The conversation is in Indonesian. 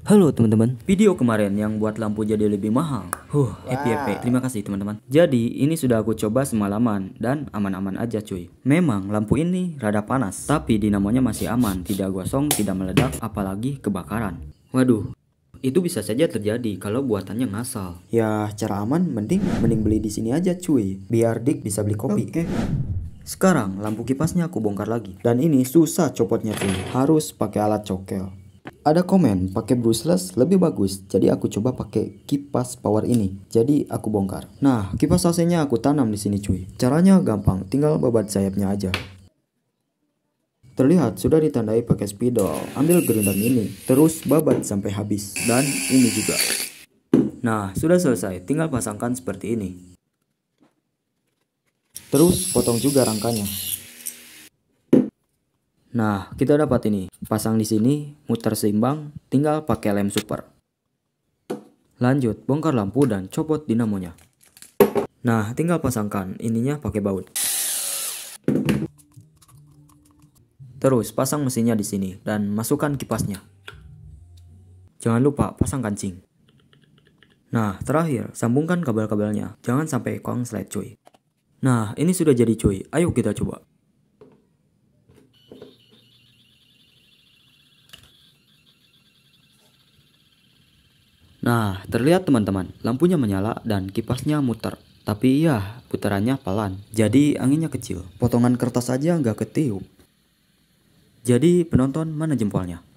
Halo teman-teman, video kemarin yang buat lampu jadi lebih mahal. Huh, happy happy. Terima kasih teman-teman. Jadi ini sudah aku coba semalaman dan aman-aman aja cuy. Memang lampu ini rada panas, tapi dinamonya masih aman, tidak gosong, tidak meledak, apalagi kebakaran. Waduh, itu bisa saja terjadi kalau buatannya ngasal. Ya, cara aman mending mending beli di sini aja cuy, biar Dik bisa beli kopi. Oke. Sekarang lampu kipasnya aku bongkar lagi. Dan ini susah copotnya cuy, harus pakai alat cokel. Ada komen pakai brushless lebih bagus, jadi aku coba pakai kipas power ini. Jadi aku bongkar. Nah, kipas AC-nya aku tanam di sini cuy. Caranya gampang, tinggal babat sayapnya aja. Terlihat sudah ditandai pakai spidol. Ambil gerindam ini, terus babat sampai habis. Dan ini juga. Nah, sudah selesai, tinggal pasangkan seperti ini. Terus potong juga rangkanya. Nah, kita dapat ini. Pasang di sini, muter seimbang, tinggal pakai lem super. Lanjut, bongkar lampu dan copot dinamonya. Nah, tinggal pasangkan ininya pakai baut. Terus, pasang mesinnya di sini dan masukkan kipasnya. Jangan lupa pasang kancing. Nah, terakhir, sambungkan kabel-kabelnya. Jangan sampai slide cuy. Nah, ini sudah jadi cuy. Ayo kita coba. Nah, terlihat teman-teman, lampunya menyala dan kipasnya muter. Tapi iya, putarannya pelan, jadi anginnya kecil. Potongan kertas aja nggak ketiup. Jadi penonton mana jempolnya?